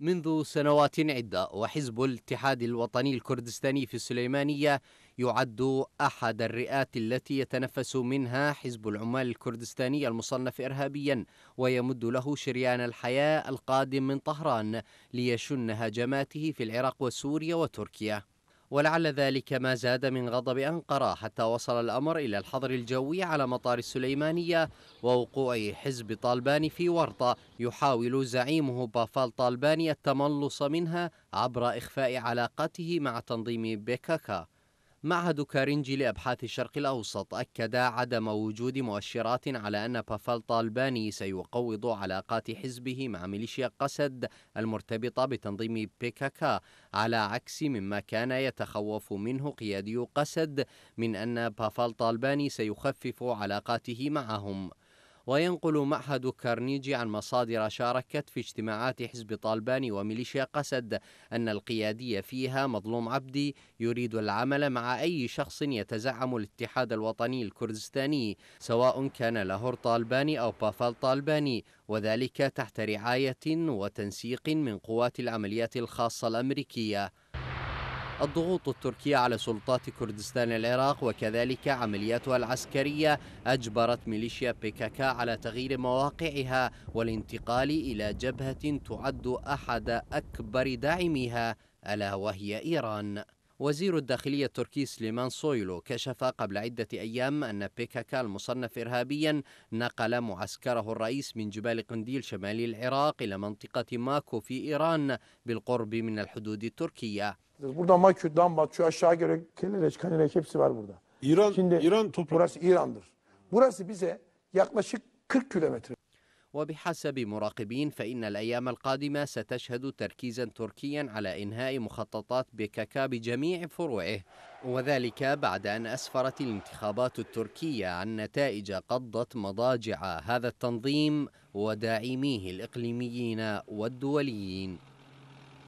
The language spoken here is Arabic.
منذ سنوات عدة وحزب الاتحاد الوطني الكردستاني في السليمانية يعد أحد الرئات التي يتنفس منها حزب العمال الكردستاني المصنف إرهابيا ويمد له شريان الحياة القادم من طهران ليشن هجماته في العراق وسوريا وتركيا ولعل ذلك ما زاد من غضب أنقرة حتى وصل الأمر إلى الحظر الجوي على مطار السليمانية ووقوع حزب طالبان في ورطة يحاول زعيمه بافال طالباني التملص منها عبر إخفاء علاقته مع تنظيم بيكاكا معهد كارينجي لأبحاث الشرق الأوسط أكد عدم وجود مؤشرات على أن بافال طالباني سيقوض علاقات حزبه مع ميليشيا قسد المرتبطة بتنظيم بيكاكا على عكس مما كان يتخوف منه قيادي قسد من أن بافال طالباني سيخفف علاقاته معهم وينقل معهد كارنيجي عن مصادر شاركت في اجتماعات حزب طالبان وميليشيا قسد أن القيادية فيها مظلوم عبدي يريد العمل مع أي شخص يتزعم الاتحاد الوطني الكردستاني سواء كان لاهور طالباني أو بافال طالباني وذلك تحت رعاية وتنسيق من قوات العمليات الخاصة الأمريكية الضغوط التركية على سلطات كردستان العراق وكذلك عملياتها العسكرية أجبرت ميليشيا بيكاكا على تغيير مواقعها والانتقال إلى جبهة تعد أحد أكبر داعميها ألا وهي إيران وزير الداخلية التركي سليمان صويلو كشف قبل عدة أيام أن بيكاكا المصنف إرهابيا نقل معسكره الرئيس من جبال قنديل شمالي العراق إلى منطقة ماكو في إيران بالقرب من الحدود التركية Burada Makü, Dambat, şu aşağı göre Kellereç, Kanirek hepsi var burada. İran, Şimdi İran toprağı. Burası İran'dır. Burası bize yaklaşık 40 kilometre. وبحسب مراقبين فإن الأيام القادمة ستشهد تركيزا تركيا على إنهاء مخططات بككا بجميع فروعه وذلك بعد أن أسفرت الانتخابات التركية عن نتائج قضت مضاجع هذا التنظيم وداعميه الإقليميين والدوليين